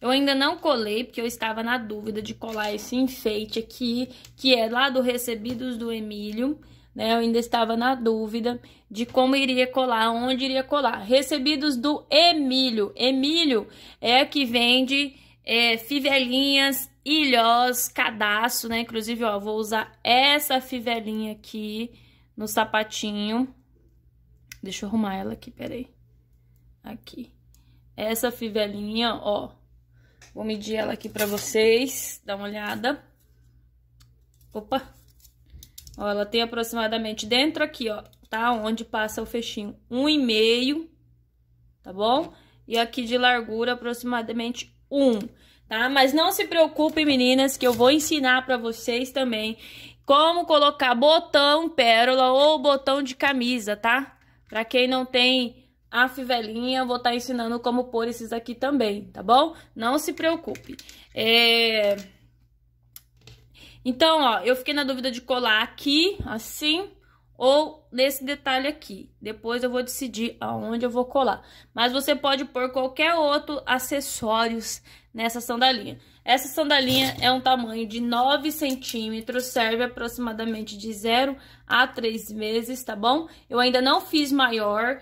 Eu ainda não colei, porque eu estava na dúvida de colar esse enfeite aqui, que é lá do Recebidos do Emílio, né? Eu ainda estava na dúvida de como iria colar, onde iria colar. Recebidos do Emílio. Emílio é que vende é, fivelinhas, ilhós, cadastro, né? Inclusive, ó, vou usar essa fivelinha aqui no sapatinho. Deixa eu arrumar ela aqui, peraí. Aqui. Essa fivelinha, ó, Vou medir ela aqui pra vocês, dá uma olhada. Opa! Ó, ela tem aproximadamente dentro aqui, ó, tá? Onde passa o fechinho, um e meio, tá bom? E aqui de largura, aproximadamente um, tá? Mas não se preocupe, meninas, que eu vou ensinar pra vocês também como colocar botão pérola ou botão de camisa, tá? Pra quem não tem a fivelinha, vou estar tá ensinando como pôr esses aqui também, tá bom? Não se preocupe. É... Então, ó, eu fiquei na dúvida de colar aqui, assim, ou nesse detalhe aqui. Depois eu vou decidir aonde eu vou colar. Mas você pode pôr qualquer outro acessórios nessa sandalinha. Essa sandalinha é um tamanho de 9 centímetros, serve aproximadamente de 0 a 3 meses, tá bom? Eu ainda não fiz maior,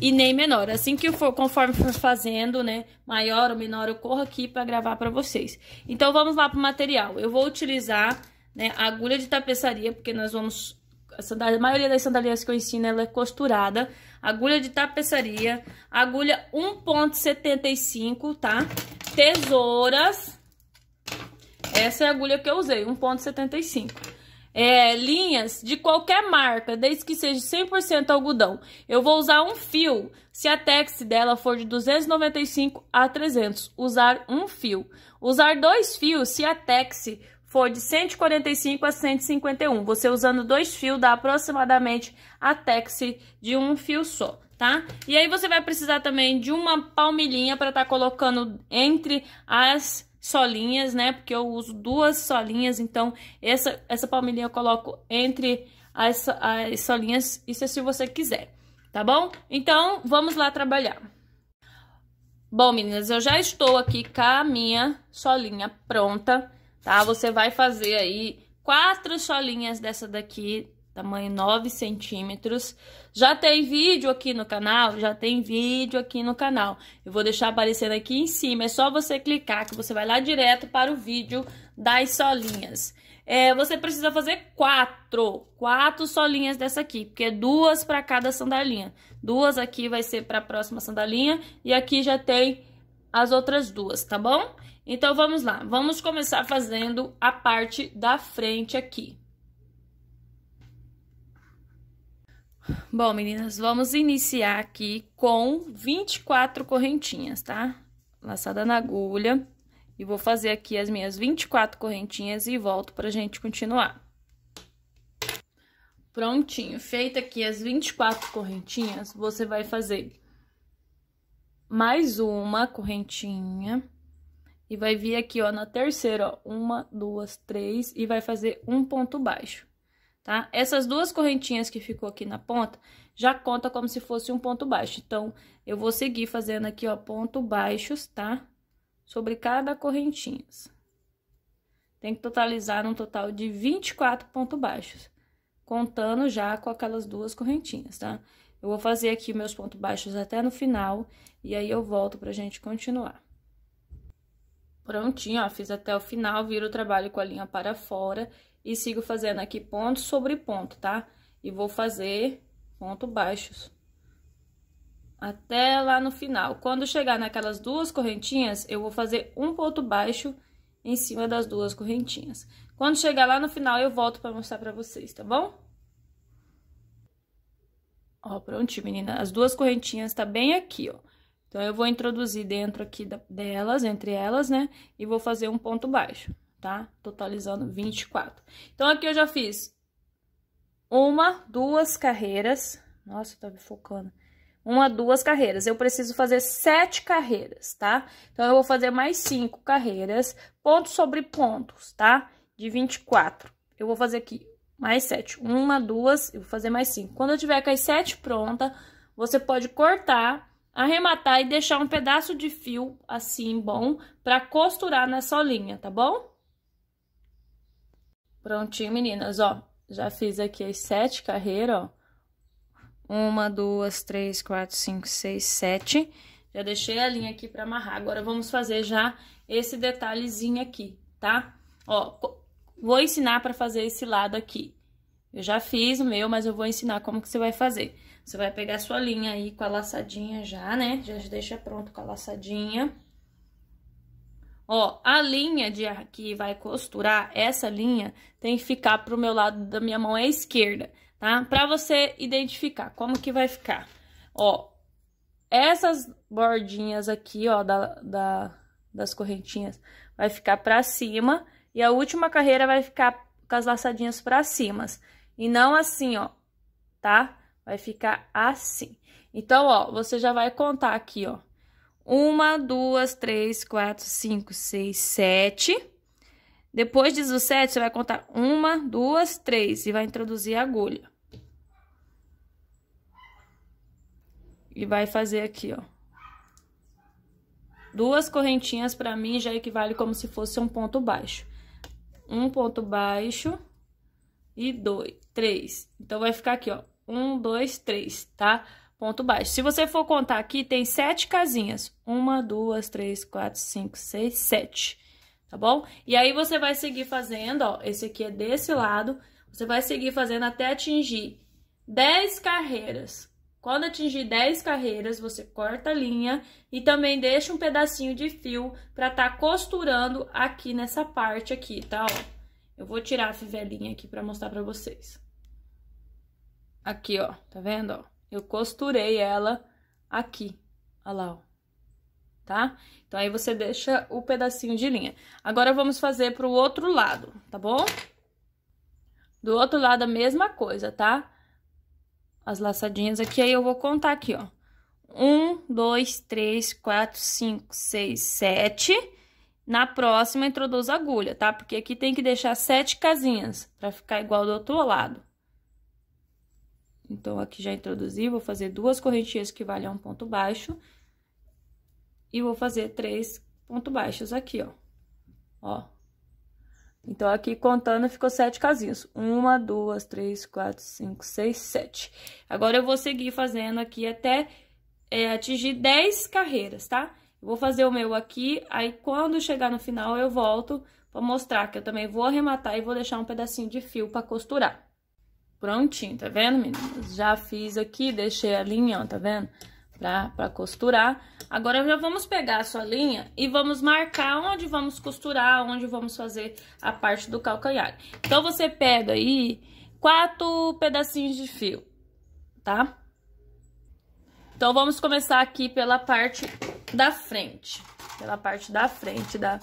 e nem menor. Assim que for, conforme for fazendo, né, maior ou menor, eu corro aqui para gravar para vocês. Então, vamos lá pro material. Eu vou utilizar, né, agulha de tapeçaria, porque nós vamos... A, sandália, a maioria das sandálias que eu ensino, ela é costurada. Agulha de tapeçaria, agulha 1.75, tá? Tesouras. Essa é a agulha que eu usei, 1.75 é, linhas de qualquer marca, desde que seja 100% algodão. Eu vou usar um fio, se a tex dela for de 295 a 300, usar um fio. Usar dois fios, se a tex for de 145 a 151. Você usando dois fios dá aproximadamente a tex de um fio só, tá? E aí você vai precisar também de uma palmilhinha para estar tá colocando entre as solinhas, né? Porque eu uso duas solinhas, então essa, essa palmilhinha eu coloco entre as, as solinhas, isso é se você quiser, tá bom? Então, vamos lá trabalhar. Bom, meninas, eu já estou aqui com a minha solinha pronta, tá? Você vai fazer aí quatro solinhas dessa daqui tamanho 9 centímetros. Já tem vídeo aqui no canal? Já tem vídeo aqui no canal. Eu vou deixar aparecendo aqui em cima, é só você clicar que você vai lá direto para o vídeo das solinhas. É, você precisa fazer quatro, quatro solinhas dessa aqui, porque duas para cada sandalinha. Duas aqui vai ser para a próxima sandalinha e aqui já tem as outras duas, tá bom? Então, vamos lá. Vamos começar fazendo a parte da frente aqui. Bom, meninas, vamos iniciar aqui com 24 correntinhas, tá? Laçada na agulha. E vou fazer aqui as minhas 24 correntinhas e volto pra gente continuar. Prontinho, feita aqui as 24 correntinhas, você vai fazer mais uma correntinha. E vai vir aqui, ó, na terceira, ó, uma, duas, três, e vai fazer um ponto baixo tá? Essas duas correntinhas que ficou aqui na ponta, já conta como se fosse um ponto baixo. Então, eu vou seguir fazendo aqui, ó, ponto baixos, tá? Sobre cada correntinhas. Tem que totalizar um total de 24 pontos baixos, contando já com aquelas duas correntinhas, tá? Eu vou fazer aqui meus pontos baixos até no final, e aí eu volto pra gente continuar. Prontinho, ó, fiz até o final, viro o trabalho com a linha para fora e sigo fazendo aqui ponto sobre ponto, tá? E vou fazer ponto baixos até lá no final. Quando chegar naquelas duas correntinhas, eu vou fazer um ponto baixo em cima das duas correntinhas. Quando chegar lá no final, eu volto para mostrar para vocês, tá bom? Ó, prontinho, menina. As duas correntinhas tá bem aqui, ó. Então, eu vou introduzir dentro aqui da, delas, entre elas, né? E vou fazer um ponto baixo tá? Totalizando 24. Então, aqui eu já fiz uma, duas carreiras. Nossa, tá me focando. Uma, duas carreiras. Eu preciso fazer sete carreiras, tá? Então, eu vou fazer mais cinco carreiras, pontos sobre pontos, tá? De 24. Eu vou fazer aqui mais sete. Uma, duas, eu vou fazer mais cinco. Quando eu tiver com as sete prontas, você pode cortar, arrematar e deixar um pedaço de fio assim, bom, pra costurar nessa linha, tá bom? Prontinho, meninas, ó. Já fiz aqui as sete carreiras, ó. Uma, duas, três, quatro, cinco, seis, sete. Já deixei a linha aqui pra amarrar. Agora, vamos fazer já esse detalhezinho aqui, tá? Ó, vou ensinar pra fazer esse lado aqui. Eu já fiz o meu, mas eu vou ensinar como que você vai fazer. Você vai pegar sua linha aí com a laçadinha já, né? Já deixa pronto com a laçadinha. Ó, a linha de que vai costurar, essa linha, tem que ficar pro meu lado da minha mão à é esquerda, tá? Pra você identificar como que vai ficar. Ó, essas bordinhas aqui, ó, da, da, das correntinhas, vai ficar pra cima. E a última carreira vai ficar com as laçadinhas pra cima. E não assim, ó, tá? Vai ficar assim. Então, ó, você já vai contar aqui, ó. Uma, duas, três, quatro, cinco, seis, sete. Depois do sete, você vai contar uma, duas, três e vai introduzir a agulha. E vai fazer aqui, ó. Duas correntinhas para mim já equivale como se fosse um ponto baixo. Um ponto baixo e dois, três. Então, vai ficar aqui, ó. Um, dois, três, tá? Tá? ponto baixo. Se você for contar aqui, tem sete casinhas. Uma, duas, três, quatro, cinco, seis, sete. Tá bom? E aí, você vai seguir fazendo, ó, esse aqui é desse lado. Você vai seguir fazendo até atingir dez carreiras. Quando atingir 10 carreiras, você corta a linha e também deixa um pedacinho de fio para estar tá costurando aqui nessa parte aqui, tá? Ó, eu vou tirar a fivelinha aqui para mostrar para vocês. Aqui, ó, tá vendo, ó? Eu costurei ela aqui, olha lá, ó. Tá? Então, aí você deixa o pedacinho de linha. Agora, vamos fazer pro outro lado, tá bom? Do outro lado, a mesma coisa, tá? As laçadinhas aqui, aí eu vou contar aqui, ó. Um, dois, três, quatro, cinco, seis, sete. Na próxima, introduz a agulha, tá? Porque aqui tem que deixar sete casinhas, pra ficar igual do outro lado. Então, aqui já introduzi, vou fazer duas correntinhas que valem um ponto baixo. E vou fazer três pontos baixos aqui, ó. Ó. Então, aqui contando, ficou sete casinhas. Uma, duas, três, quatro, cinco, seis, sete. Agora, eu vou seguir fazendo aqui até é, atingir dez carreiras, tá? vou fazer o meu aqui, aí quando chegar no final, eu volto pra mostrar que eu também vou arrematar e vou deixar um pedacinho de fio pra costurar. Prontinho, tá vendo, meninas? Já fiz aqui, deixei a linha, ó, tá vendo? Pra, pra costurar. Agora já vamos pegar a sua linha e vamos marcar onde vamos costurar, onde vamos fazer a parte do calcanhar. Então, você pega aí quatro pedacinhos de fio, tá? Então, vamos começar aqui pela parte da frente. Pela parte da frente da,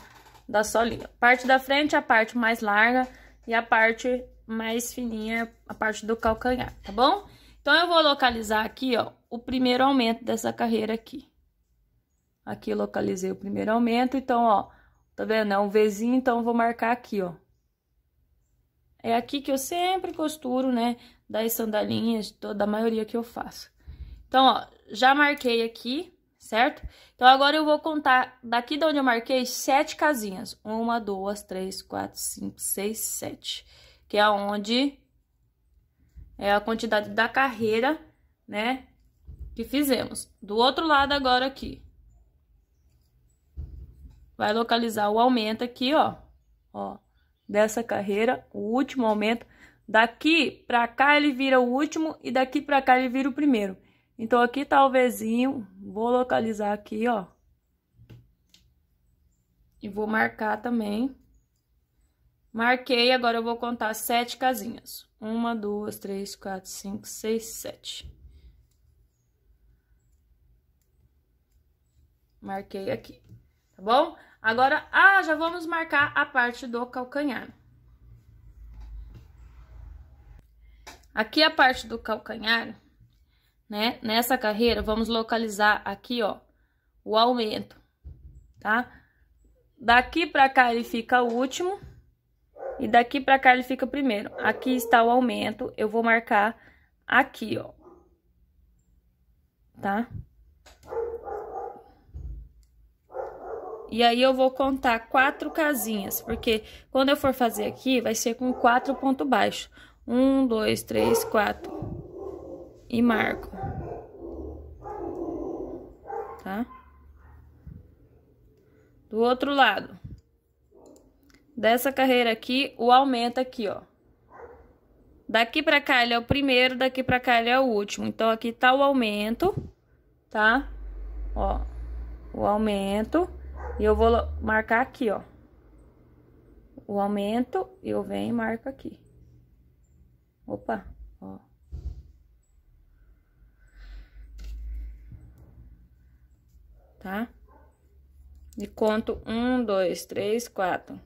da sua linha. Parte da frente é a parte mais larga e a parte mais fininha a parte do calcanhar, tá bom? Então, eu vou localizar aqui, ó, o primeiro aumento dessa carreira aqui. Aqui eu localizei o primeiro aumento, então, ó, tá vendo? É um Vzinho, então eu vou marcar aqui, ó. É aqui que eu sempre costuro, né, das sandalinhas, toda a maioria que eu faço. Então, ó, já marquei aqui, certo? Então, agora eu vou contar daqui de onde eu marquei sete casinhas. Uma, duas, três, quatro, cinco, seis, sete que é onde é a quantidade da carreira, né, que fizemos. Do outro lado agora aqui. Vai localizar o aumento aqui, ó, ó, dessa carreira, o último aumento. Daqui para cá ele vira o último e daqui para cá ele vira o primeiro. Então aqui tá o Vzinho, vou localizar aqui, ó. E vou marcar também. Marquei, agora eu vou contar sete casinhas. Uma, duas, três, quatro, cinco, seis, sete. Marquei aqui, tá bom? Agora, ah, já vamos marcar a parte do calcanhar. Aqui a parte do calcanhar, né? Nessa carreira, vamos localizar aqui, ó, o aumento, tá? Daqui pra cá ele fica o último e daqui pra cá ele fica primeiro. Aqui está o aumento, eu vou marcar aqui, ó. Tá? E aí eu vou contar quatro casinhas, porque quando eu for fazer aqui, vai ser com quatro pontos baixos. Um, dois, três, quatro. E marco. Tá? Do outro lado dessa carreira aqui, o aumento aqui, ó. Daqui pra cá ele é o primeiro, daqui pra cá ele é o último. Então, aqui tá o aumento, tá? Ó, o aumento. E eu vou marcar aqui, ó. O aumento, eu venho e marco aqui. Opa, ó. Tá? E conto um, dois, três, quatro.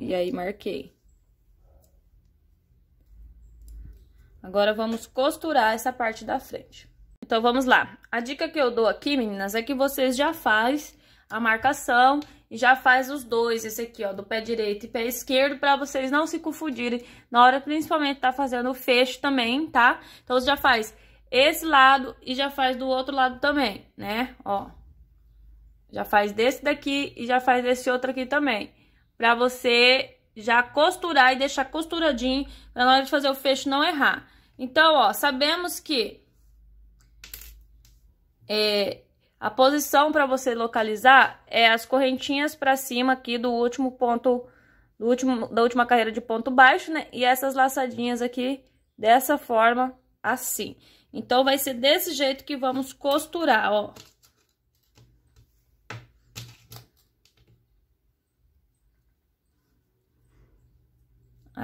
E aí, marquei. Agora, vamos costurar essa parte da frente. Então, vamos lá. A dica que eu dou aqui, meninas, é que vocês já faz a marcação e já faz os dois, esse aqui, ó, do pé direito e pé esquerdo, para vocês não se confundirem na hora, principalmente, tá fazendo o fecho também, tá? Então, você já faz esse lado e já faz do outro lado também, né? Ó, já faz desse daqui e já faz desse outro aqui também para você já costurar e deixar costuradinho para na hora de fazer o fecho não errar. Então, ó, sabemos que é, a posição para você localizar é as correntinhas para cima aqui do último ponto, do último, da última carreira de ponto baixo, né? E essas laçadinhas aqui dessa forma, assim. Então, vai ser desse jeito que vamos costurar, ó.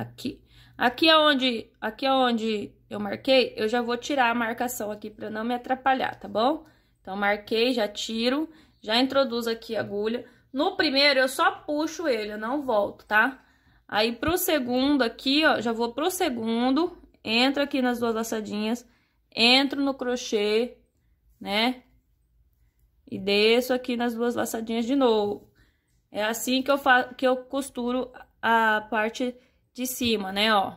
aqui. Aqui é onde, aqui é onde eu marquei, eu já vou tirar a marcação aqui para não me atrapalhar, tá bom? Então, marquei, já tiro, já introduzo aqui a agulha. No primeiro, eu só puxo ele, eu não volto, tá? Aí, pro segundo aqui, ó, já vou pro segundo, entro aqui nas duas laçadinhas, entro no crochê, né? E desço aqui nas duas laçadinhas de novo. É assim que eu, que eu costuro a parte de cima, né, ó.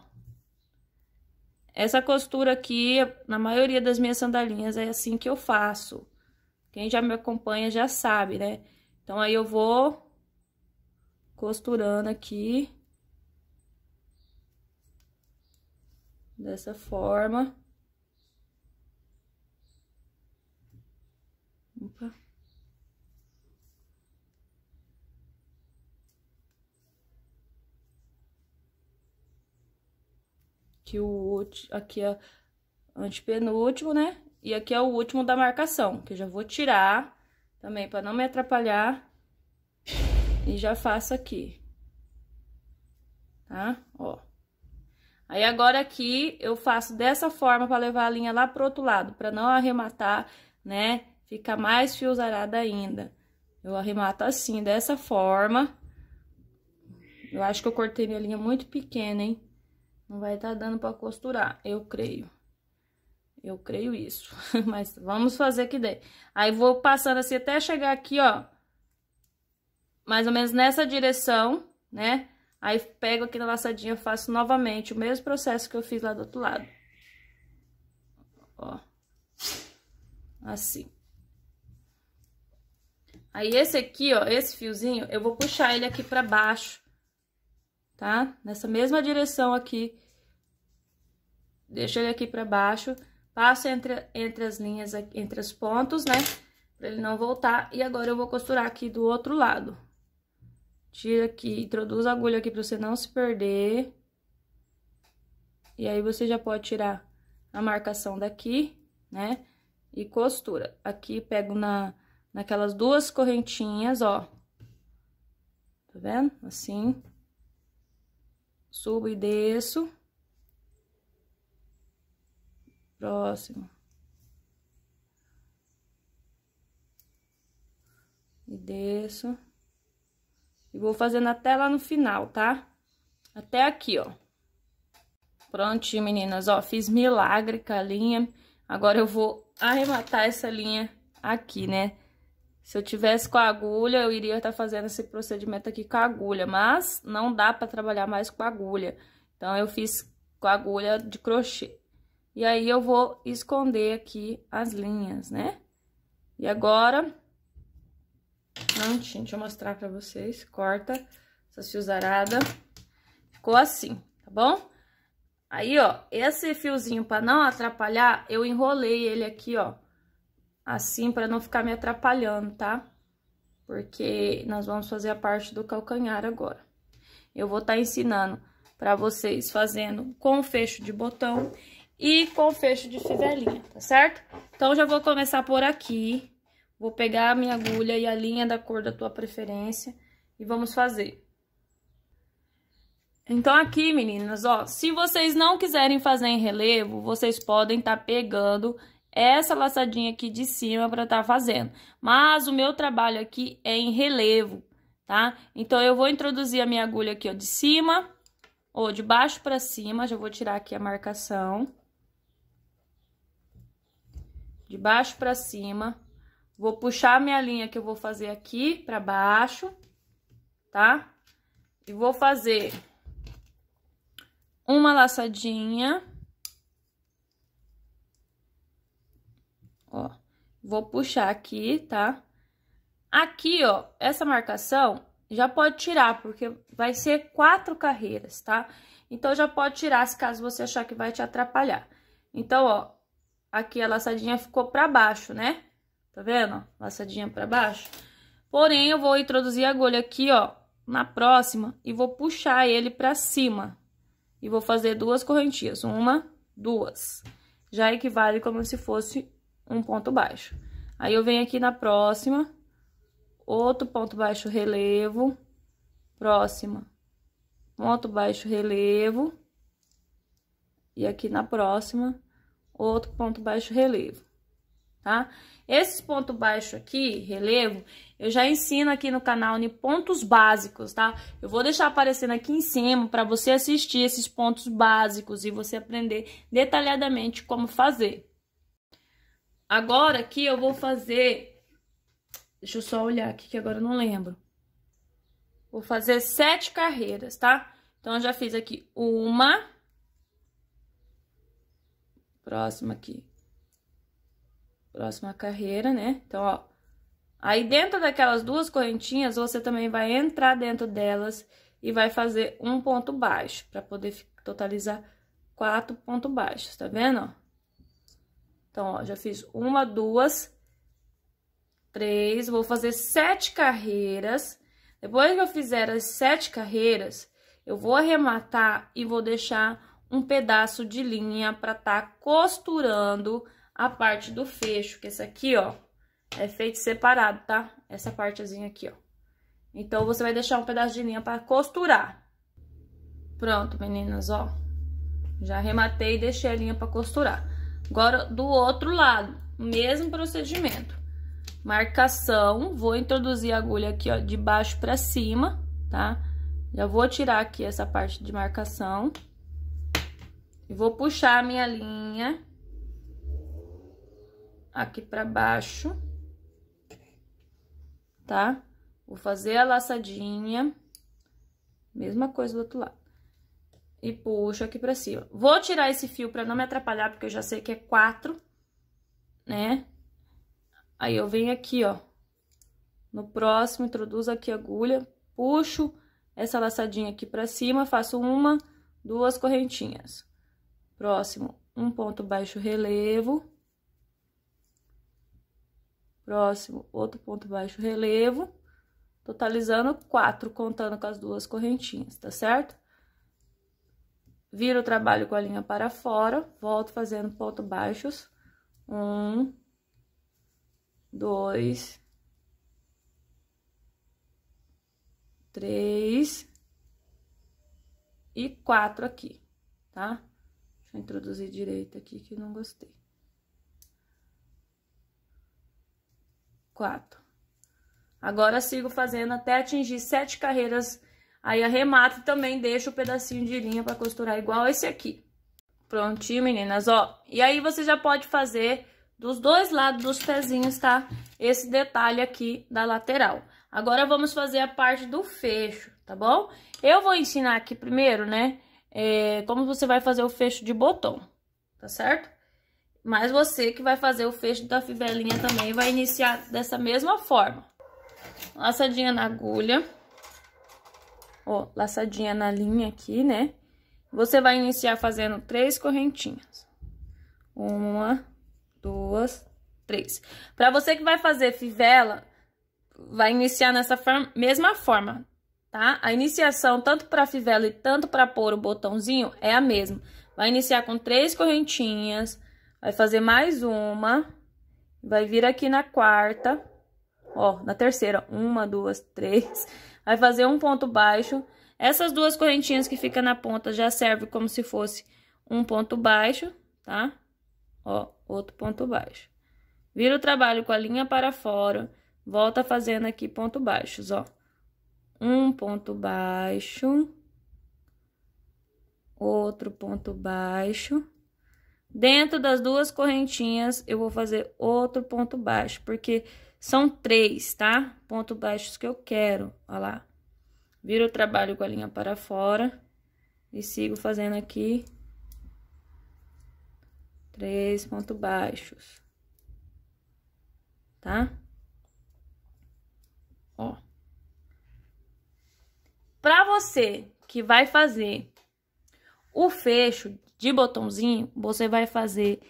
Essa costura aqui, na maioria das minhas sandalinhas, é assim que eu faço. Quem já me acompanha já sabe, né? Então, aí eu vou costurando aqui. Dessa forma. Opa. que o aqui é antepenúltimo, né? E aqui é o último da marcação, que eu já vou tirar também para não me atrapalhar. E já faço aqui. Tá? Ó. Aí agora aqui eu faço dessa forma para levar a linha lá pro outro lado, para não arrematar, né? Fica mais fiozarada ainda. Eu arremato assim, dessa forma. Eu acho que eu cortei minha linha muito pequena, hein? Não vai estar tá dando para costurar, eu creio. Eu creio isso, mas vamos fazer que dê. Aí vou passando assim até chegar aqui, ó. Mais ou menos nessa direção, né? Aí pego aqui na laçadinha, faço novamente o mesmo processo que eu fiz lá do outro lado. Ó. Assim. Aí esse aqui, ó, esse fiozinho, eu vou puxar ele aqui pra baixo tá? Nessa mesma direção aqui, deixa ele aqui pra baixo, passa entre, entre as linhas, entre os pontos, né? Pra ele não voltar, e agora eu vou costurar aqui do outro lado. Tira aqui, introduz a agulha aqui pra você não se perder. E aí, você já pode tirar a marcação daqui, né? E costura. Aqui, pego na, naquelas duas correntinhas, ó. Tá vendo? Assim. Subo e desço. Próximo. E desço. E vou fazendo até lá no final, tá? Até aqui, ó. Prontinho, meninas, ó. Fiz milagre com a linha. Agora eu vou arrematar essa linha aqui, né? Se eu tivesse com a agulha, eu iria estar tá fazendo esse procedimento aqui com a agulha, mas não dá para trabalhar mais com a agulha. Então, eu fiz com a agulha de crochê. E aí, eu vou esconder aqui as linhas, né? E agora... Prontinho, deixa eu mostrar pra vocês. Corta essa fiozarada. Ficou assim, tá bom? Aí, ó, esse fiozinho, pra não atrapalhar, eu enrolei ele aqui, ó assim para não ficar me atrapalhando, tá? Porque nós vamos fazer a parte do calcanhar agora. Eu vou estar tá ensinando para vocês fazendo com fecho de botão e com fecho de fivelinha, tá certo? Então, já vou começar por aqui. Vou pegar a minha agulha e a linha da cor da tua preferência e vamos fazer. Então, aqui, meninas, ó, se vocês não quiserem fazer em relevo, vocês podem estar tá pegando essa laçadinha aqui de cima para estar tá fazendo. Mas o meu trabalho aqui é em relevo, tá? Então, eu vou introduzir a minha agulha aqui, ó, de cima, ou de baixo para cima, já vou tirar aqui a marcação. De baixo para cima. Vou puxar a minha linha que eu vou fazer aqui para baixo, tá? E vou fazer uma laçadinha... Ó, vou puxar aqui, tá? Aqui, ó, essa marcação já pode tirar, porque vai ser quatro carreiras, tá? Então, já pode tirar, se caso você achar que vai te atrapalhar. Então, ó, aqui a laçadinha ficou pra baixo, né? Tá vendo? Laçadinha pra baixo. Porém, eu vou introduzir a agulha aqui, ó, na próxima, e vou puxar ele pra cima. E vou fazer duas correntinhas, uma, duas. Já equivale como se fosse um ponto baixo. Aí, eu venho aqui na próxima, outro ponto baixo relevo, próxima, ponto baixo relevo, e aqui na próxima, outro ponto baixo relevo, tá? Esse ponto baixo aqui, relevo, eu já ensino aqui no canal em pontos básicos, tá? Eu vou deixar aparecendo aqui em cima para você assistir esses pontos básicos e você aprender detalhadamente como fazer. Agora aqui eu vou fazer... Deixa eu só olhar aqui que agora eu não lembro. Vou fazer sete carreiras, tá? Então, eu já fiz aqui uma. Próxima aqui. Próxima carreira, né? Então, ó. Aí, dentro daquelas duas correntinhas, você também vai entrar dentro delas e vai fazer um ponto baixo, pra poder totalizar quatro pontos baixos, tá vendo, ó? Então, ó, já fiz uma, duas, três, vou fazer sete carreiras. Depois que eu fizer as sete carreiras, eu vou arrematar e vou deixar um pedaço de linha para tá costurando a parte do fecho, que essa aqui, ó, é feito separado, tá? Essa partezinha aqui, ó. Então, você vai deixar um pedaço de linha para costurar. Pronto, meninas, ó. Já arrematei e deixei a linha para costurar. Agora, do outro lado, mesmo procedimento. Marcação, vou introduzir a agulha aqui, ó, de baixo pra cima, tá? Já vou tirar aqui essa parte de marcação. E vou puxar a minha linha aqui pra baixo, tá? Vou fazer a laçadinha, mesma coisa do outro lado e puxo aqui pra cima. Vou tirar esse fio pra não me atrapalhar, porque eu já sei que é quatro, né? Aí eu venho aqui, ó, no próximo, introduzo aqui a agulha, puxo essa laçadinha aqui pra cima, faço uma, duas correntinhas. Próximo, um ponto baixo relevo. Próximo, outro ponto baixo relevo. Totalizando quatro, contando com as duas correntinhas, tá certo? viro o trabalho com a linha para fora, volto fazendo pontos baixos. Um, dois, três e quatro aqui, tá? Deixa eu introduzir direito aqui que não gostei. Quatro. Agora sigo fazendo até atingir sete carreiras Aí arremato também, deixo o um pedacinho de linha pra costurar igual esse aqui. Prontinho, meninas, ó. E aí você já pode fazer dos dois lados dos pezinhos, tá? Esse detalhe aqui da lateral. Agora vamos fazer a parte do fecho, tá bom? Eu vou ensinar aqui primeiro, né? É, como você vai fazer o fecho de botão, tá certo? Mas você que vai fazer o fecho da fivelinha também vai iniciar dessa mesma forma. Laçadinha na agulha ó, laçadinha na linha aqui, né? Você vai iniciar fazendo três correntinhas. Uma, duas, três. Pra você que vai fazer fivela, vai iniciar nessa forma, mesma forma, tá? A iniciação, tanto pra fivela e tanto pra pôr o botãozinho, é a mesma. Vai iniciar com três correntinhas, vai fazer mais uma, vai vir aqui na quarta, ó, na terceira, uma, duas, três vai fazer um ponto baixo. Essas duas correntinhas que fica na ponta já serve como se fosse um ponto baixo, tá? Ó, outro ponto baixo. Vira o trabalho com a linha para fora, volta fazendo aqui ponto baixos, ó. Um ponto baixo, outro ponto baixo. Dentro das duas correntinhas, eu vou fazer outro ponto baixo, porque são três, tá? Ponto baixos que eu quero, ó lá. Viro o trabalho com a linha para fora e sigo fazendo aqui três pontos baixos, tá? Ó. Pra você que vai fazer o fecho de botãozinho, você vai fazer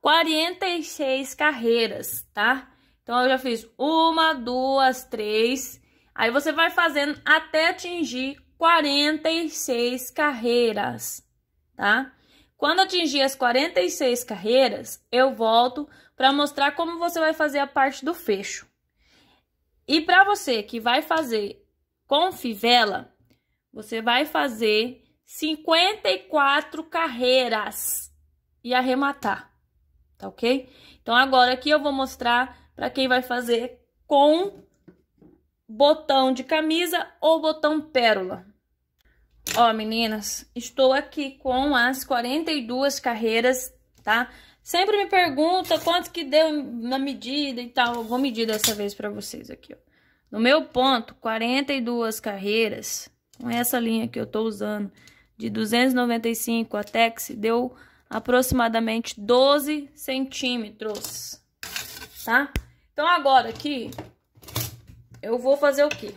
46 carreiras, tá? Então, eu já fiz uma, duas, três. Aí você vai fazendo até atingir 46 carreiras, tá? Quando atingir as 46 carreiras, eu volto para mostrar como você vai fazer a parte do fecho. E para você que vai fazer com fivela, você vai fazer 54 carreiras e arrematar, tá ok? Então, agora aqui eu vou mostrar para quem vai fazer com botão de camisa ou botão pérola. Ó, meninas, estou aqui com as 42 carreiras, tá? Sempre me pergunta quanto que deu na medida e tal. Eu vou medir dessa vez para vocês aqui, ó. No meu ponto, 42 carreiras, com essa linha que eu tô usando, de 295 até que deu aproximadamente 12 centímetros, tá? Então, agora aqui, eu vou fazer o quê?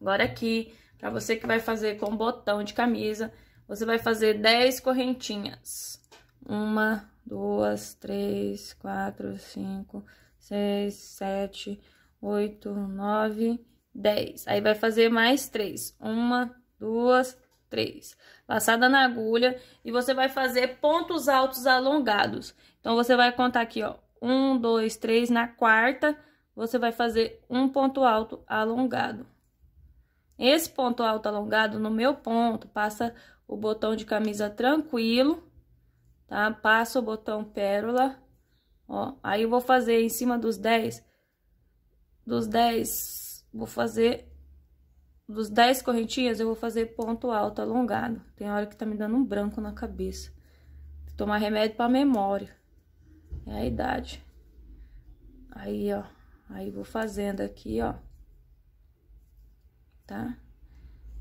Agora aqui, pra você que vai fazer com botão de camisa, você vai fazer 10 correntinhas. Uma, duas, três, quatro, cinco, seis, sete, oito, nove, dez. Aí, vai fazer mais três. Uma, duas, três. Laçada na agulha e você vai fazer pontos altos alongados. Então, você vai contar aqui, ó um, dois, três, na quarta, você vai fazer um ponto alto alongado. Esse ponto alto alongado, no meu ponto, passa o botão de camisa tranquilo, tá? Passa o botão pérola, ó. Aí eu vou fazer em cima dos 10, dos 10, vou fazer, dos 10 correntinhas, eu vou fazer ponto alto alongado. Tem hora que tá me dando um branco na cabeça. Tomar remédio pra memória. É a idade. Aí, ó. Aí vou fazendo aqui, ó. Tá?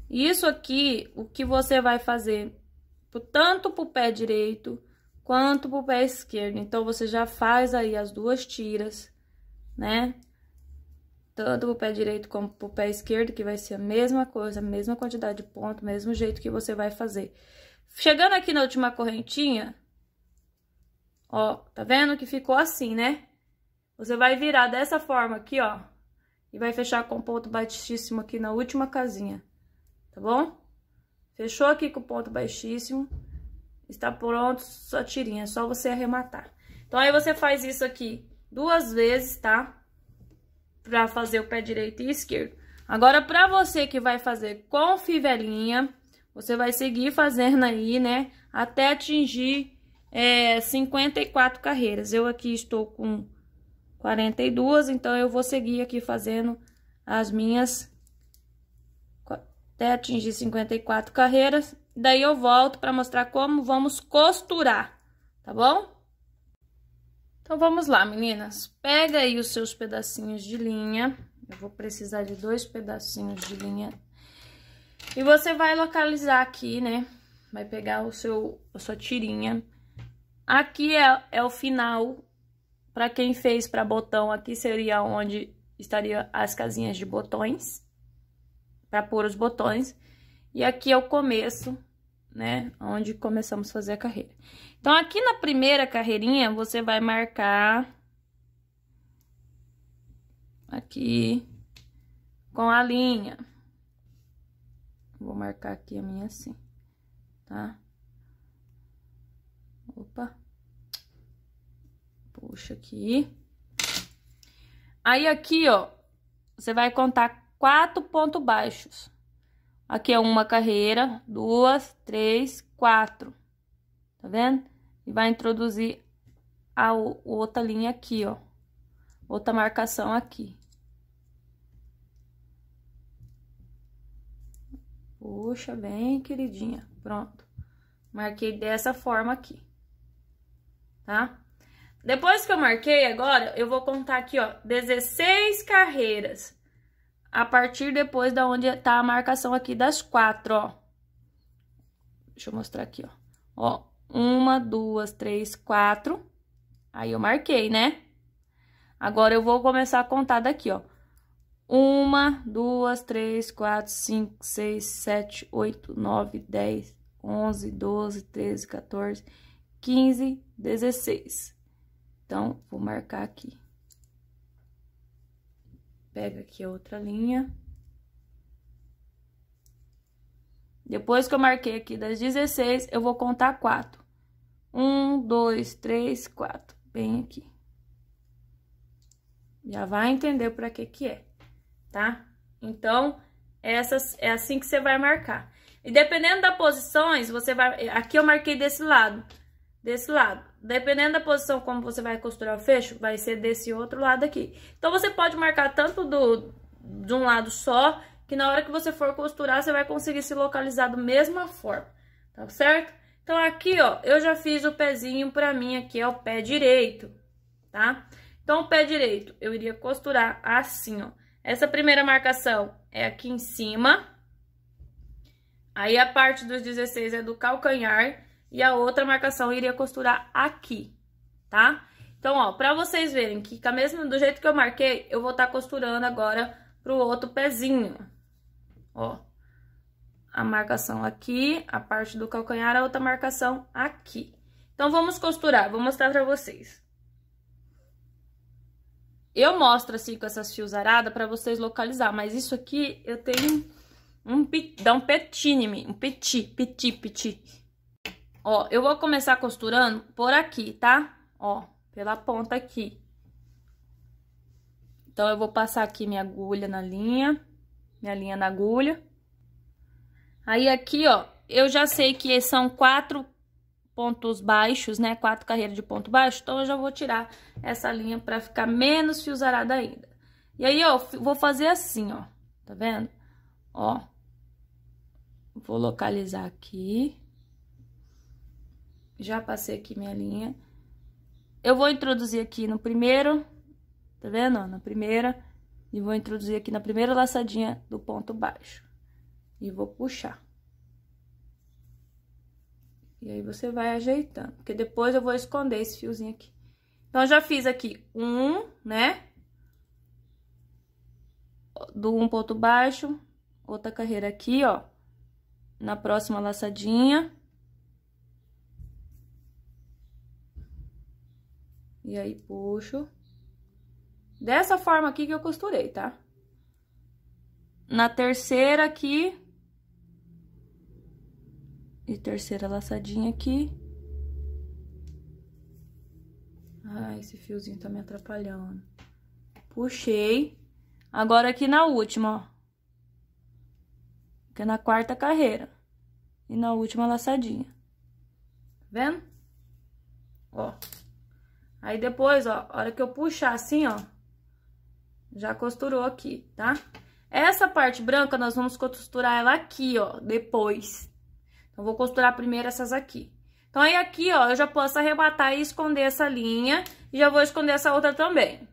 Isso aqui, o que você vai fazer tanto pro pé direito quanto pro pé esquerdo. Então, você já faz aí as duas tiras, né? Tanto pro pé direito como pro pé esquerdo, que vai ser a mesma coisa, a mesma quantidade de ponto, mesmo jeito que você vai fazer. Chegando aqui na última correntinha, Ó, tá vendo que ficou assim, né? Você vai virar dessa forma aqui, ó. E vai fechar com ponto baixíssimo aqui na última casinha, tá bom? Fechou aqui com ponto baixíssimo. Está pronto sua tirinha, é só você arrematar. Então, aí você faz isso aqui duas vezes, tá? Pra fazer o pé direito e esquerdo. Agora, pra você que vai fazer com fivelinha, você vai seguir fazendo aí, né? Até atingir é, 54 carreiras. Eu aqui estou com 42, então eu vou seguir aqui fazendo as minhas até atingir 54 carreiras. Daí eu volto para mostrar como vamos costurar, tá bom? Então vamos lá, meninas. Pega aí os seus pedacinhos de linha. Eu vou precisar de dois pedacinhos de linha. E você vai localizar aqui, né? Vai pegar o seu, a sua tirinha Aqui é, é o final. Para quem fez para botão, aqui seria onde estaria as casinhas de botões. Para pôr os botões. E aqui é o começo, né? Onde começamos a fazer a carreira. Então, aqui na primeira carreirinha, você vai marcar... Aqui com a linha. Vou marcar aqui a minha assim, tá? Opa. Puxa aqui. Aí aqui, ó, você vai contar quatro pontos baixos. Aqui é uma carreira, duas, três, quatro. Tá vendo? E vai introduzir a outra linha aqui, ó. Outra marcação aqui. Puxa, bem, queridinha. Pronto. Marquei dessa forma aqui tá? Depois que eu marquei agora, eu vou contar aqui, ó, 16 carreiras. A partir depois da onde tá a marcação aqui das quatro, ó. Deixa eu mostrar aqui, ó. Ó, uma, duas, três, quatro. Aí eu marquei, né? Agora eu vou começar a contar daqui, ó. Uma, duas, três, quatro, cinco, seis, sete, oito, nove, dez, onze, doze, treze, quatorze. 15, 16. Então, vou marcar aqui. Pega aqui a outra linha. Depois que eu marquei aqui das 16, eu vou contar 4. 1, 2, 3, 4. Bem aqui. Já vai entender pra que que é, tá? Então, essas é assim que você vai marcar. E dependendo das posições, você vai... Aqui eu marquei desse lado desse lado. Dependendo da posição como você vai costurar o fecho, vai ser desse outro lado aqui. Então, você pode marcar tanto do, de um lado só, que na hora que você for costurar, você vai conseguir se localizar da mesma forma, tá certo? Então, aqui, ó, eu já fiz o pezinho pra mim aqui, é o pé direito, tá? Então, o pé direito, eu iria costurar assim, ó. Essa primeira marcação é aqui em cima. Aí, a parte dos 16 é do calcanhar e a outra marcação iria costurar aqui, tá? Então, ó, pra vocês verem que com a mesma, do jeito que eu marquei, eu vou estar tá costurando agora pro outro pezinho, ó. A marcação aqui, a parte do calcanhar, a outra marcação aqui. Então, vamos costurar, vou mostrar pra vocês. Eu mostro assim com essas fios arada pra vocês localizar, mas isso aqui eu tenho um, dá um petine, um petit, petit, petit. Ó, eu vou começar costurando por aqui, tá? Ó, pela ponta aqui. Então, eu vou passar aqui minha agulha na linha, minha linha na agulha. Aí, aqui, ó, eu já sei que são quatro pontos baixos, né? Quatro carreiras de ponto baixo, então eu já vou tirar essa linha pra ficar menos fiozarada ainda. E aí, ó, vou fazer assim, ó, tá vendo? Ó, vou localizar aqui já passei aqui minha linha. Eu vou introduzir aqui no primeiro, tá vendo? Na primeira, e vou introduzir aqui na primeira laçadinha do ponto baixo. E vou puxar. E aí, você vai ajeitando, porque depois eu vou esconder esse fiozinho aqui. Então, já fiz aqui um, né? Do um ponto baixo, outra carreira aqui, ó. Na próxima laçadinha, E aí, puxo. Dessa forma aqui que eu costurei, tá? Na terceira aqui. E terceira laçadinha aqui. Ai, esse fiozinho tá me atrapalhando. Puxei. Agora aqui na última, ó. Que é na quarta carreira. E na última laçadinha. Tá vendo? Ó. Aí depois, ó, a hora que eu puxar assim, ó, já costurou aqui, tá? Essa parte branca nós vamos costurar ela aqui, ó, depois. Então, vou costurar primeiro essas aqui. Então, aí aqui, ó, eu já posso arrebatar e esconder essa linha. E já vou esconder essa outra também.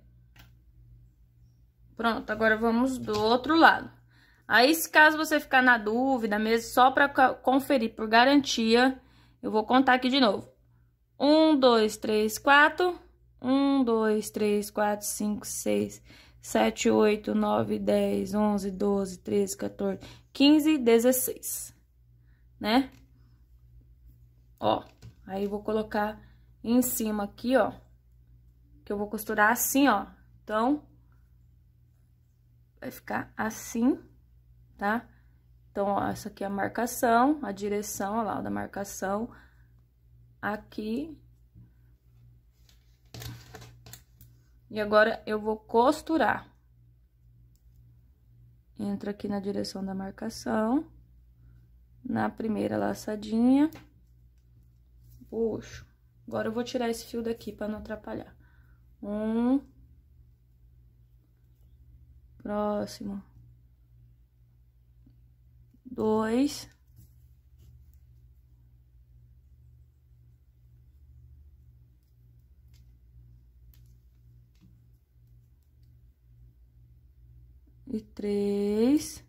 Pronto, agora vamos do outro lado. Aí, se caso você ficar na dúvida mesmo, só pra conferir por garantia, eu vou contar aqui de novo. Um, dois, três, quatro. Um, dois, três, quatro, cinco, seis, sete, oito, nove, dez, onze, doze, treze, 14, quinze, dezesseis. Né? Ó, aí vou colocar em cima aqui, ó. Que eu vou costurar assim, ó. Então, vai ficar assim, tá? Então, ó, essa aqui é a marcação, a direção, ó lá, ó, da marcação aqui. E agora, eu vou costurar. Entra aqui na direção da marcação. Na primeira laçadinha. Puxo. Agora, eu vou tirar esse fio daqui para não atrapalhar. Um. Próximo. Dois. e três.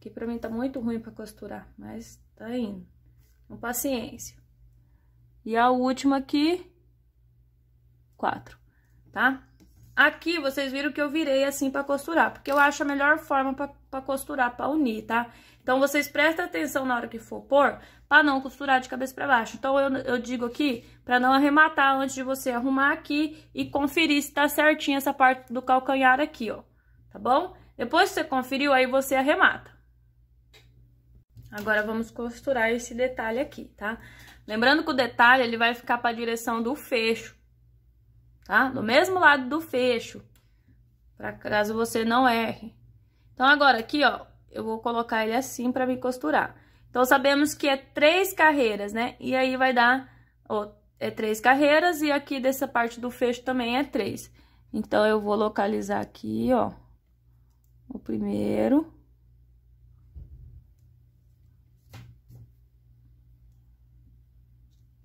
Que pra mim tá muito ruim pra costurar, mas tá indo. Com paciência. E a última aqui, quatro, tá? Aqui, vocês viram que eu virei assim pra costurar, porque eu acho a melhor forma pra, pra costurar, pra unir, tá? Então, vocês prestem atenção na hora que for pôr, pra não costurar de cabeça pra baixo. Então, eu, eu digo aqui, pra não arrematar antes de você arrumar aqui e conferir se tá certinho essa parte do calcanhar aqui, ó, tá bom? Depois que você conferiu, aí você arremata. Agora, vamos costurar esse detalhe aqui, tá? Lembrando que o detalhe, ele vai ficar para a direção do fecho, tá? Do mesmo lado do fecho, para caso você não erre. Então, agora aqui, ó, eu vou colocar ele assim para me costurar. Então, sabemos que é três carreiras, né? E aí vai dar, ó, é três carreiras e aqui dessa parte do fecho também é três. Então, eu vou localizar aqui, ó o primeiro.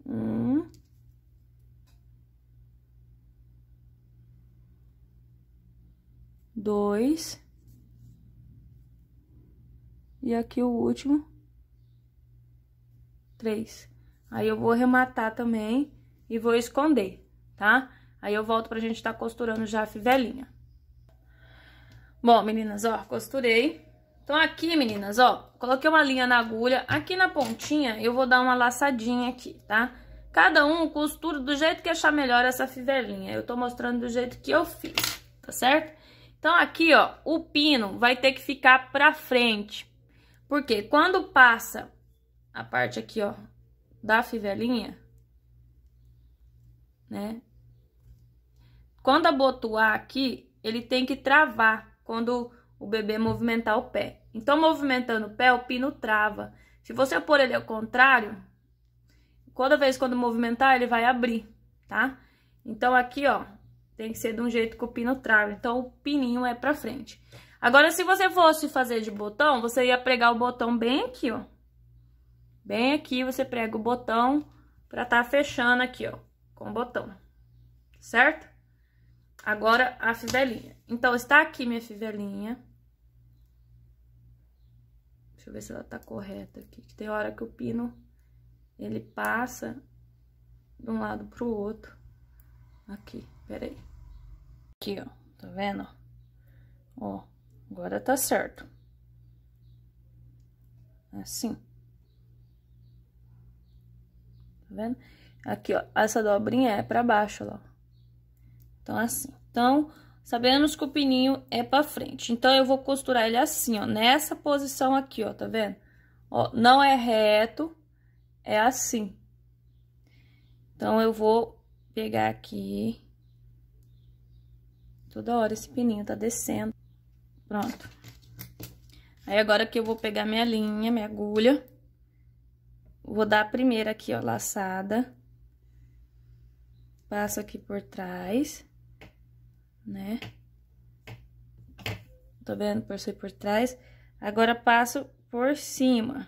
Um. Dois. E aqui o último. Três. Aí eu vou rematar também e vou esconder, tá? Aí eu volto pra gente estar tá costurando já a fivelinha. Bom, meninas, ó, costurei. Então, aqui, meninas, ó, coloquei uma linha na agulha. Aqui na pontinha, eu vou dar uma laçadinha aqui, tá? Cada um costura do jeito que achar melhor essa fivelinha. Eu tô mostrando do jeito que eu fiz, tá certo? Então, aqui, ó, o pino vai ter que ficar pra frente. Porque quando passa a parte aqui, ó, da fivelinha, né? Quando abotoar aqui, ele tem que travar, quando o bebê movimentar o pé. Então, movimentando o pé, o pino trava. Se você pôr ele ao contrário, toda vez quando movimentar, ele vai abrir, tá? Então, aqui, ó, tem que ser de um jeito que o pino trava. Então, o pininho é pra frente. Agora, se você fosse fazer de botão, você ia pregar o botão bem aqui, ó. Bem aqui, você prega o botão pra tá fechando aqui, ó, com o botão, certo? Agora, a fivelinha. Então, está aqui minha fivelinha. Deixa eu ver se ela tá correta aqui. Que tem hora que o pino, ele passa de um lado pro outro. Aqui, peraí. Aqui, ó. Tá vendo? Ó, agora tá certo. É assim. Tá vendo? Aqui, ó. Essa dobrinha é pra baixo, ó. Então, assim. Então, sabemos que o pininho é pra frente. Então, eu vou costurar ele assim, ó, nessa posição aqui, ó, tá vendo? Ó, não é reto, é assim. Então, eu vou pegar aqui. Toda hora esse pininho tá descendo. Pronto. Aí, agora que eu vou pegar minha linha, minha agulha, vou dar a primeira aqui, ó, laçada. Passo aqui por trás né? Tá vendo? Passei por trás. Agora passo por cima.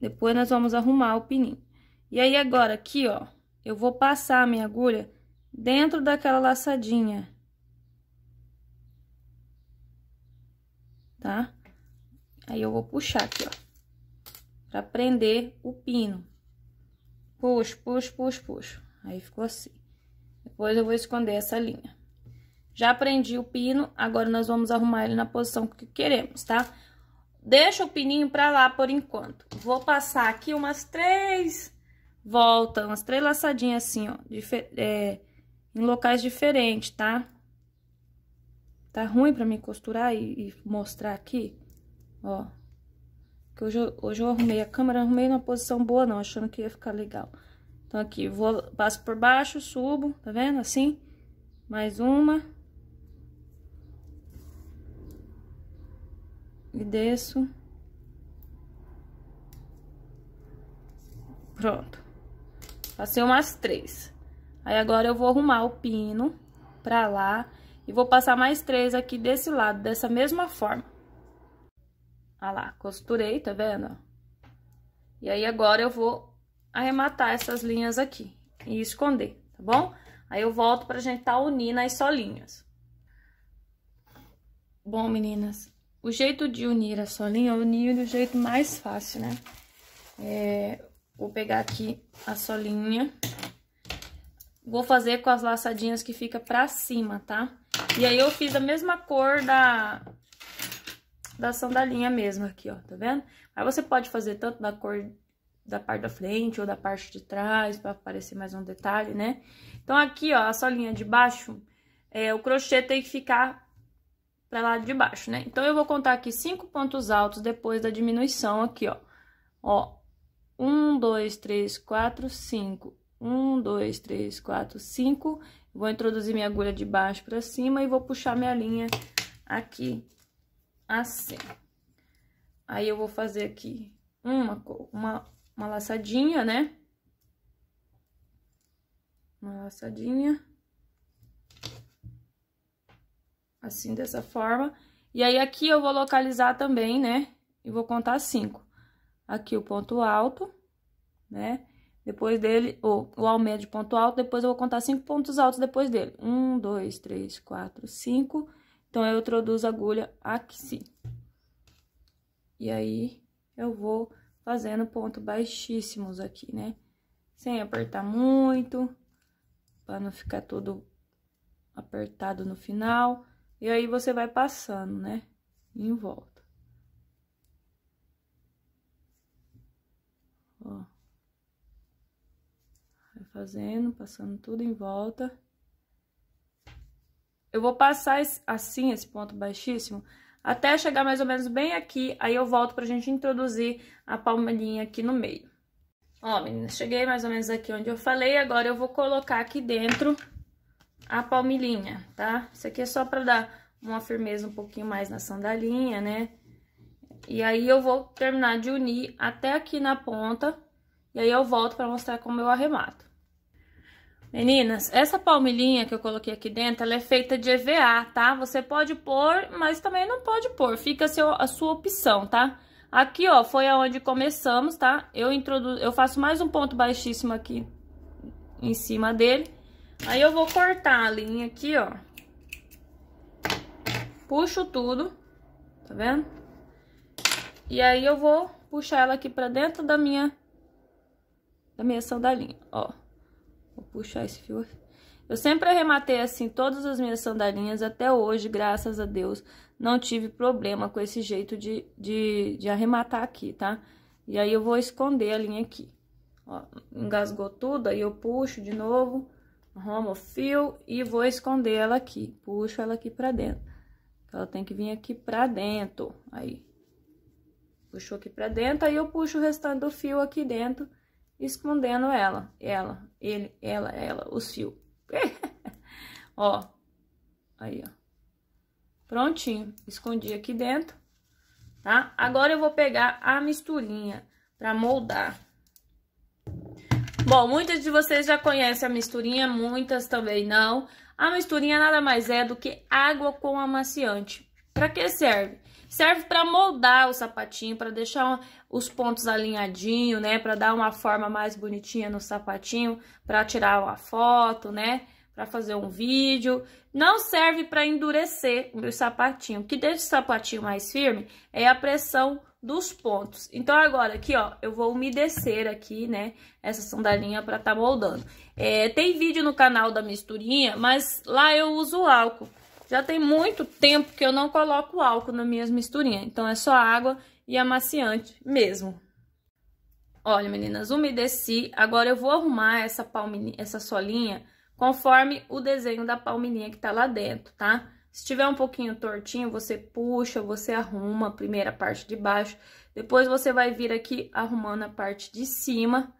Depois nós vamos arrumar o pininho. E aí agora aqui, ó, eu vou passar a minha agulha dentro daquela laçadinha. Tá? Aí eu vou puxar aqui, ó para prender o pino. Puxo, puxo, puxo, puxo. Aí ficou assim. Depois eu vou esconder essa linha. Já prendi o pino, agora nós vamos arrumar ele na posição que queremos, tá? Deixa o pininho pra lá por enquanto. Vou passar aqui umas três voltas, umas três laçadinhas assim, ó, é, em locais diferentes, tá? Tá ruim pra mim costurar e, e mostrar aqui, ó. Que hoje, eu, hoje eu arrumei a câmera, arrumei numa posição boa não, achando que ia ficar legal. Então, aqui, vou, passo por baixo, subo, tá vendo? Assim. Mais uma. E desço. Pronto. Passei umas três. Aí, agora eu vou arrumar o pino pra lá e vou passar mais três aqui desse lado, dessa mesma forma. Olha ah lá, costurei, tá vendo? E aí, agora eu vou arrematar essas linhas aqui e esconder, tá bom? Aí eu volto pra gente tá unindo as solinhas. Bom, meninas, o jeito de unir a solinha eu é uni do jeito mais fácil, né? É, vou pegar aqui a solinha, vou fazer com as laçadinhas que fica pra cima, tá? E aí eu fiz a mesma cor da, da sandalinha mesmo aqui, ó, tá vendo? Aí você pode fazer tanto da cor da parte da frente ou da parte de trás, para aparecer mais um detalhe, né? Então, aqui, ó, a solinha de baixo, é, o crochê tem que ficar para lá de baixo, né? Então, eu vou contar aqui cinco pontos altos depois da diminuição aqui, ó. Ó, um, dois, três, quatro, cinco. Um, dois, três, quatro, cinco. Vou introduzir minha agulha de baixo para cima e vou puxar minha linha aqui, assim. Aí, eu vou fazer aqui uma, uma uma laçadinha, né? Uma laçadinha. Assim, dessa forma. E aí, aqui eu vou localizar também, né? E vou contar cinco. Aqui o ponto alto, né? Depois dele, ou o aumento de ponto alto, depois eu vou contar cinco pontos altos depois dele. Um, dois, três, quatro, cinco. Então, eu introduzo a agulha aqui. sim. E aí, eu vou fazendo ponto baixíssimos aqui, né? Sem apertar muito, para não ficar todo apertado no final. E aí, você vai passando, né? Em volta. Ó. Vai fazendo, passando tudo em volta. Eu vou passar assim, esse ponto baixíssimo até chegar mais ou menos bem aqui, aí eu volto pra gente introduzir a palmilhinha aqui no meio. Ó, meninas, cheguei mais ou menos aqui onde eu falei, agora eu vou colocar aqui dentro a palmilhinha, tá? Isso aqui é só pra dar uma firmeza um pouquinho mais na sandalinha, né? E aí eu vou terminar de unir até aqui na ponta, e aí eu volto pra mostrar como eu arremato. Meninas, essa palmilhinha que eu coloquei aqui dentro, ela é feita de EVA, tá? Você pode pôr, mas também não pode pôr, fica a, seu, a sua opção, tá? Aqui, ó, foi aonde começamos, tá? Eu introduzo, eu faço mais um ponto baixíssimo aqui em cima dele. Aí eu vou cortar a linha aqui, ó. Puxo tudo, tá vendo? E aí eu vou puxar ela aqui pra dentro da minha, da minha sandalinha, ó puxar esse fio aqui. Eu sempre arrematei assim todas as minhas sandalinhas até hoje, graças a Deus. Não tive problema com esse jeito de, de, de arrematar aqui, tá? E aí, eu vou esconder a linha aqui. Ó, engasgou tudo, aí eu puxo de novo, arrumo o fio e vou esconder ela aqui. Puxo ela aqui pra dentro. Ela tem que vir aqui pra dentro, aí. Puxou aqui pra dentro, aí eu puxo o restante do fio aqui dentro escondendo ela, ela, ele, ela, ela, os fios. ó, aí, ó. Prontinho, escondi aqui dentro, tá? Agora eu vou pegar a misturinha pra moldar. Bom, muitas de vocês já conhecem a misturinha, muitas também não. A misturinha nada mais é do que água com amaciante. Pra que serve? Serve para moldar o sapatinho, para deixar os pontos alinhadinho, né, para dar uma forma mais bonitinha no sapatinho, para tirar uma foto, né, para fazer um vídeo. Não serve para endurecer o meu sapatinho. O que deixa o sapatinho mais firme é a pressão dos pontos. Então, agora aqui, ó, eu vou umedecer aqui, né, essa sandalinha para tá moldando. É, tem vídeo no canal da misturinha, mas lá eu uso álcool. Já tem muito tempo que eu não coloco álcool nas minhas misturinhas, então é só água e amaciante mesmo. Olha, meninas, umedeci. Agora eu vou arrumar essa palminha, essa solinha conforme o desenho da palmininha que tá lá dentro, tá? Se tiver um pouquinho tortinho, você puxa, você arruma a primeira parte de baixo. Depois você vai vir aqui arrumando a parte de cima,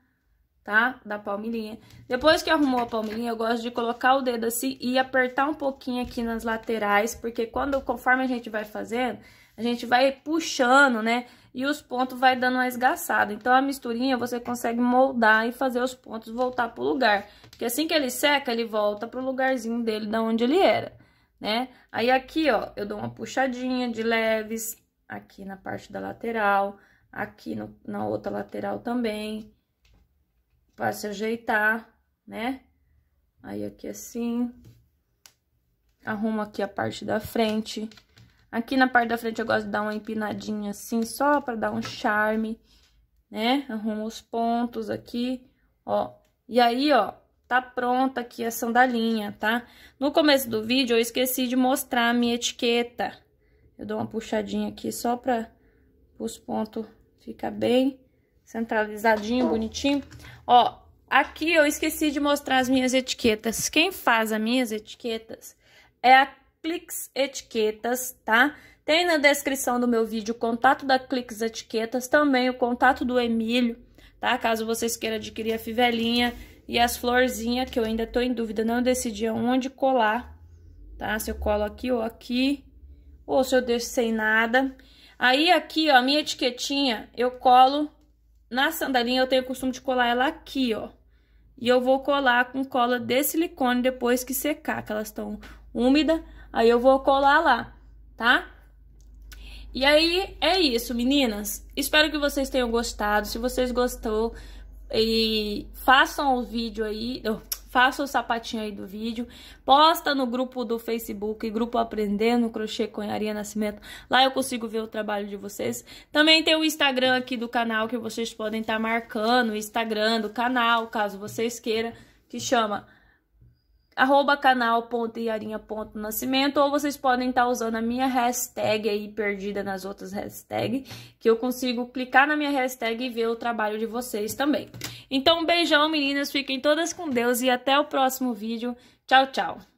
tá? Da palmilhinha. Depois que arrumou a palmilhinha, eu gosto de colocar o dedo assim e apertar um pouquinho aqui nas laterais, porque quando, conforme a gente vai fazendo, a gente vai puxando, né? E os pontos vai dando uma esgaçada. Então, a misturinha você consegue moldar e fazer os pontos voltar pro lugar. Porque assim que ele seca, ele volta pro lugarzinho dele, da onde ele era, né? Aí, aqui, ó, eu dou uma puxadinha de leves, aqui na parte da lateral, aqui no, na outra lateral também, pra se ajeitar, né? Aí, aqui assim, arrumo aqui a parte da frente, Aqui na parte da frente eu gosto de dar uma empinadinha assim, só pra dar um charme, né? Arrumo os pontos aqui, ó. E aí, ó, tá pronta aqui a sandalinha, tá? No começo do vídeo eu esqueci de mostrar a minha etiqueta. Eu dou uma puxadinha aqui só pra os pontos ficar bem centralizadinho, bonitinho. Ó, aqui eu esqueci de mostrar as minhas etiquetas. Quem faz as minhas etiquetas é a Clix Etiquetas, tá? Tem na descrição do meu vídeo o contato da Clix Etiquetas, também o contato do Emílio, tá? Caso vocês queiram adquirir a fivelinha e as florzinhas, que eu ainda tô em dúvida, não decidi aonde colar, tá? Se eu colo aqui ou aqui, ou se eu deixo sem nada. Aí aqui, ó, a minha etiquetinha, eu colo na sandalinha, eu tenho o costume de colar ela aqui, ó. E eu vou colar com cola de silicone depois que secar, que elas estão úmidas. Aí eu vou colar lá, tá? E aí é isso, meninas. Espero que vocês tenham gostado. Se vocês gostou, e façam o vídeo aí, façam o sapatinho aí do vídeo, posta no grupo do Facebook, grupo Aprendendo Crochê Conharia Nascimento. Lá eu consigo ver o trabalho de vocês. Também tem o Instagram aqui do canal que vocês podem estar tá marcando, o Instagram do canal, caso vocês queiram, que chama arroba canal.iarinha.nascimento ou vocês podem estar tá usando a minha hashtag aí perdida nas outras hashtags, que eu consigo clicar na minha hashtag e ver o trabalho de vocês também. Então, um beijão, meninas, fiquem todas com Deus e até o próximo vídeo. Tchau, tchau!